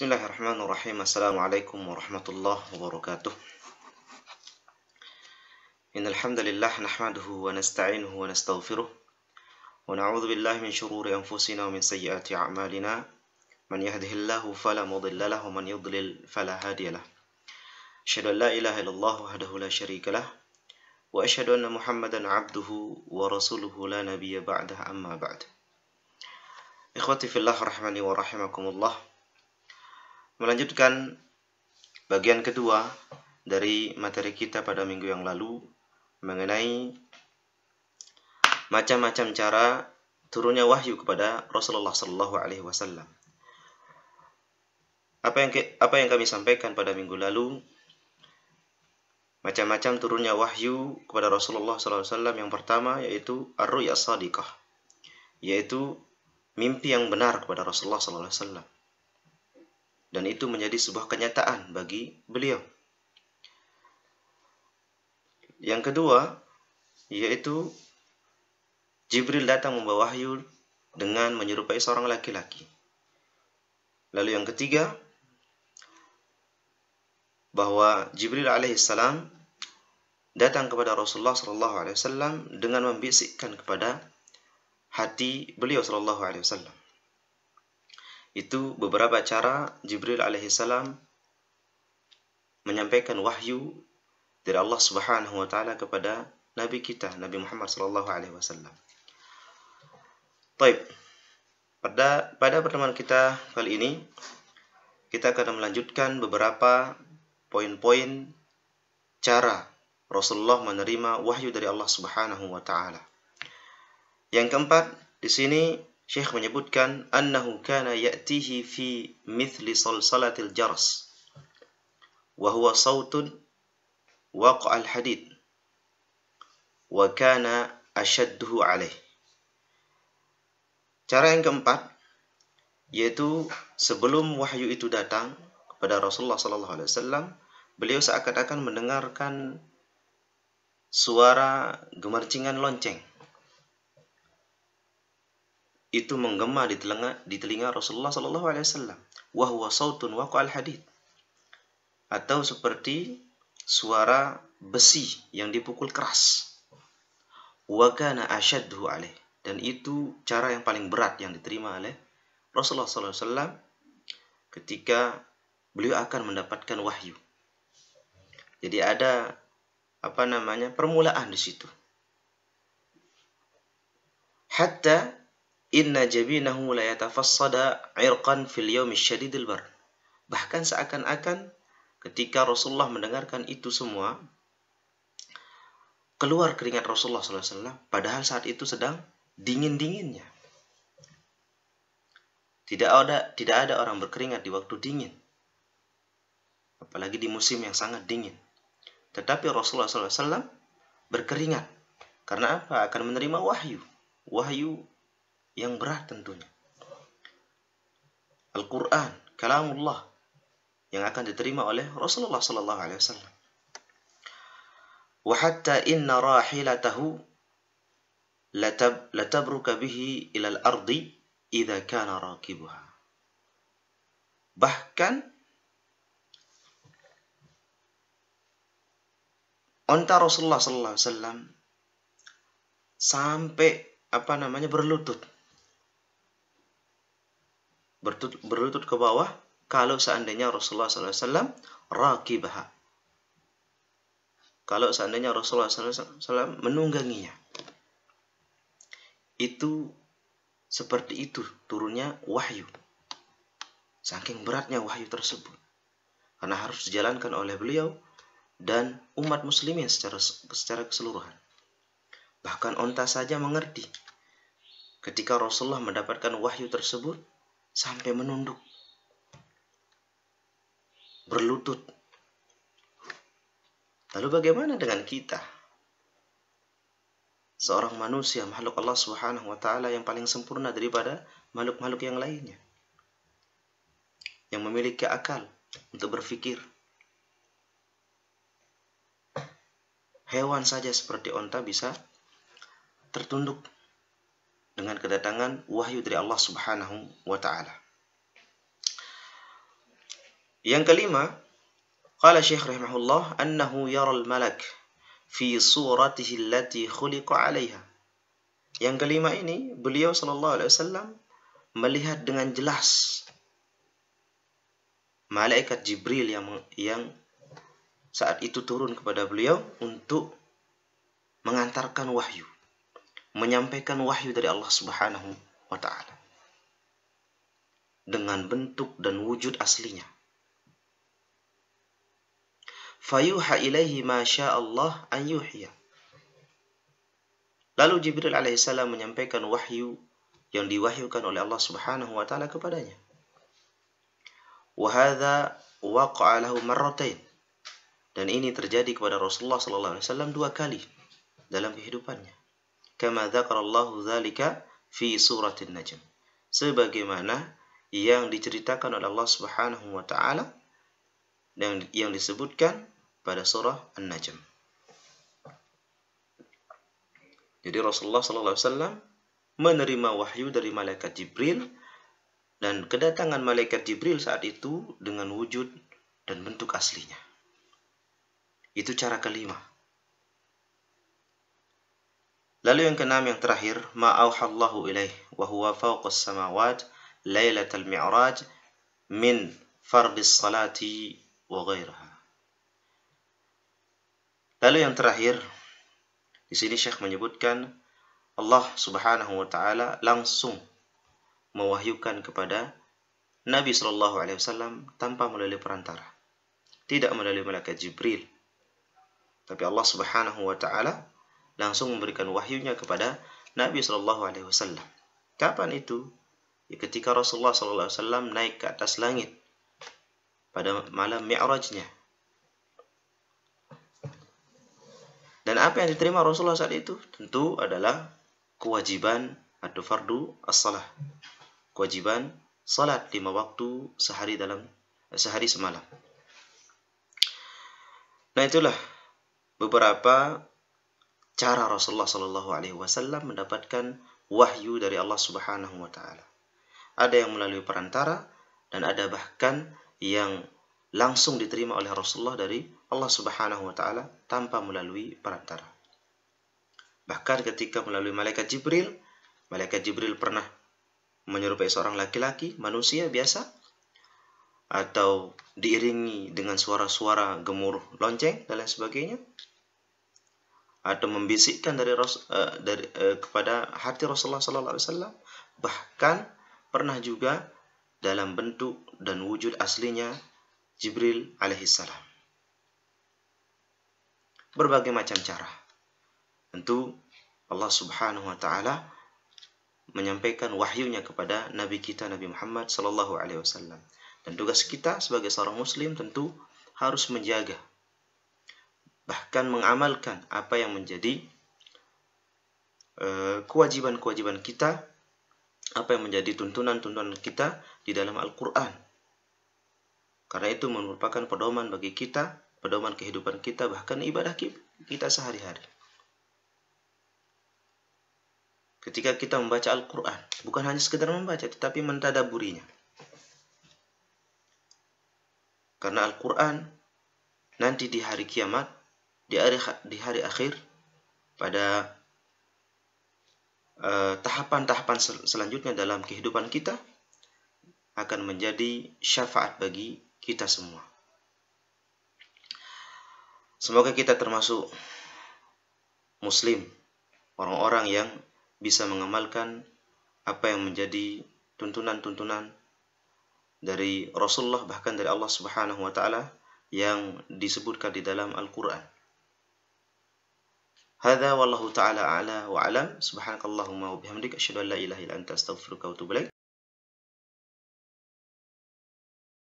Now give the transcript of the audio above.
بسم الله الرحمن الرحيم السلام عليكم ورحمة الله وبركاته إن الحمد لله نحمده ونستعينه ونستغفره ونعوذ بالله من شرور أنفسنا ومن سيئات أعمالنا من يهده الله فلا مضل له ومن يضلل فلا هادي له أشهد أن لا إله إلا الله وحده لا شريك له وأشهد أن محمدا عبده ورسوله لا نبي بعده أما بعد إخوتي في الله رحمني ورحمكم الله melanjutkan bagian kedua dari materi kita pada minggu yang lalu mengenai macam-macam cara turunnya wahyu kepada Rasulullah Shallallahu Alaihi Wasallam. Apa yang apa yang kami sampaikan pada minggu lalu macam-macam turunnya wahyu kepada Rasulullah SAW yang pertama yaitu ar-ru'ya sadiqah yaitu mimpi yang benar kepada Rasulullah SAW dan itu menjadi sebuah kenyataan bagi beliau. Yang kedua, yaitu Jibril datang membawa wahyu dengan menyerupai seorang laki-laki. Lalu yang ketiga, bahawa Jibril alaihissalam datang kepada Rasulullah sallallahu alaihi wasallam dengan membisikkan kepada hati beliau sallallahu alaihi wasallam. Itu beberapa cara Jibril alaihissalam menyampaikan wahyu dari Allah Subhanahu wa taala kepada nabi kita Nabi Muhammad sallallahu alaihi wasallam. Baik. Pada pada pertemuan kita kali ini kita akan melanjutkan beberapa poin-poin cara Rasulullah menerima wahyu dari Allah Subhanahu wa taala. Yang keempat, di sini Syekh menyebutkan annahu kana ya'tihi fi mithli salsalatil jars wa huwa sautun waq'al hadid wa kana ashadduhu alaih. Cara yang keempat yaitu sebelum wahyu itu datang kepada Rasulullah sallallahu alaihi wasallam, beliau seakan-akan mendengarkan suara gemercingan lonceng itu menggema di telinga di telinga Rasulullah Shallallahu Alaihi Wasallam wahwa sautun waqal hadid atau seperti suara besi yang dipukul keras wakana ashadhu alaih dan itu cara yang paling berat yang diterima oleh Rasulullah Alaihi Wasallam ketika beliau akan mendapatkan wahyu jadi ada apa namanya permulaan di situ hatta Inna jabinahu la yatafassada irqan fil yaumi syadidil bar. Bahkan seakan-akan ketika Rasulullah mendengarkan itu semua, keluar keringat Rasulullah SAW, padahal saat itu sedang dingin-dinginnya. Tidak ada tidak ada orang berkeringat di waktu dingin. Apalagi di musim yang sangat dingin. Tetapi Rasulullah SAW berkeringat. Karena apa? Akan menerima wahyu. Wahyu yang berat tentunya. Al-Quran, kalamullah yang akan diterima oleh Rasulullah Sallallahu Alaihi Wasallam. وحتى إن راحلته bihi ila al ardi إذا kana راكبها bahkan onta Rasulullah Sallallahu Alaihi Wasallam sampai apa namanya berlutut berlutut berlutut ke bawah kalau seandainya Rasulullah SAW rakibah. Kalau seandainya Rasulullah SAW menungganginya. Itu seperti itu turunnya wahyu. Saking beratnya wahyu tersebut. Karena harus dijalankan oleh beliau dan umat muslimin secara, secara keseluruhan. Bahkan onta saja mengerti. Ketika Rasulullah mendapatkan wahyu tersebut, sampai menunduk, berlutut. Lalu bagaimana dengan kita? Seorang manusia, makhluk Allah Subhanahu wa taala yang paling sempurna daripada makhluk-makhluk yang lainnya. Yang memiliki akal untuk berpikir. Hewan saja seperti onta bisa tertunduk dengan kedatangan wahyu dari Allah Subhanahu wa taala. Yang kelima, qala Syekh rahimahullah annahu yara al-malak fi suratihi allati khuliqa 'alaiha. Yang kelima ini, beliau sallallahu alaihi wasallam melihat dengan jelas malaikat Jibril yang yang saat itu turun kepada beliau untuk mengantarkan wahyu menyampaikan wahyu dari Allah Subhanahu wa taala dengan bentuk dan wujud aslinya. Fayuha ilaihi ma Allah an yuhya. Lalu Jibril alaihissalam menyampaikan wahyu yang diwahyukan oleh Allah Subhanahu wa taala kepadanya. Wa waqa'a lahu marratain. Dan ini terjadi kepada Rasulullah sallallahu alaihi wasallam dua kali dalam kehidupannya kama dzakarallahu dzalika fi suratin najm sebagaimana yang diceritakan oleh Allah Subhanahu wa taala dan yang disebutkan pada surah An-Najm. Jadi Rasulullah sallallahu alaihi wasallam menerima wahyu dari malaikat Jibril dan kedatangan malaikat Jibril saat itu dengan wujud dan bentuk aslinya. Itu cara kelima. Lalu yang keenam yang terakhir, ma'auhallahu ilaih wa huwa fawqas samawat lailatal mi'raj min fardis salati wa ghairaha. Lalu yang terakhir, di sini Syekh menyebutkan Allah Subhanahu wa taala langsung mewahyukan kepada Nabi Shallallahu alaihi wasallam tanpa melalui perantara. Tidak melalui malaikat Jibril. Tapi Allah Subhanahu wa taala langsung memberikan wahyunya kepada Nabi Shallallahu Alaihi Wasallam. Kapan itu? Ya, ketika Rasulullah Shallallahu Alaihi Wasallam naik ke atas langit pada malam Mi'rajnya. Dan apa yang diterima Rasulullah saat itu tentu adalah kewajiban atau fardu as-salah. Kewajiban salat lima waktu sehari dalam sehari semalam. Nah itulah beberapa cara Rasulullah Shallallahu Alaihi Wasallam mendapatkan wahyu dari Allah Subhanahu Wa Taala. Ada yang melalui perantara dan ada bahkan yang langsung diterima oleh Rasulullah dari Allah Subhanahu Wa Taala tanpa melalui perantara. Bahkan ketika melalui malaikat Jibril, malaikat Jibril pernah menyerupai seorang laki-laki manusia biasa atau diiringi dengan suara-suara gemuruh lonceng dan lain sebagainya atau membisikkan dari Ros, uh, dari uh, kepada hati Rasulullah sallallahu alaihi wasallam bahkan pernah juga dalam bentuk dan wujud aslinya Jibril alaihissalam. Berbagai macam cara. Tentu Allah Subhanahu wa taala menyampaikan wahyunya kepada nabi kita Nabi Muhammad sallallahu alaihi wasallam. Dan tugas kita sebagai seorang muslim tentu harus menjaga akan mengamalkan apa yang menjadi eh, kewajiban-kewajiban uh, kita, apa yang menjadi tuntunan-tuntunan kita di dalam Al-Quran. Karena itu merupakan pedoman bagi kita, pedoman kehidupan kita, bahkan ibadah kita sehari-hari. Ketika kita membaca Al-Quran, bukan hanya sekedar membaca, tetapi mentadaburinya. Karena Al-Quran nanti di hari kiamat di hari di hari akhir pada eh, tahapan-tahapan uh, selanjutnya dalam kehidupan kita akan menjadi syafaat bagi kita semua. Semoga kita termasuk muslim, orang-orang yang bisa mengamalkan apa yang menjadi tuntunan-tuntunan dari Rasulullah bahkan dari Allah Subhanahu wa taala yang disebutkan di dalam Al-Qur'an. هذا والله تعالى أعلى وأعلم سبحانك اللهم وبحمدك أشهد أن لا إله إلا أنت أستغفرك وأتوب إليك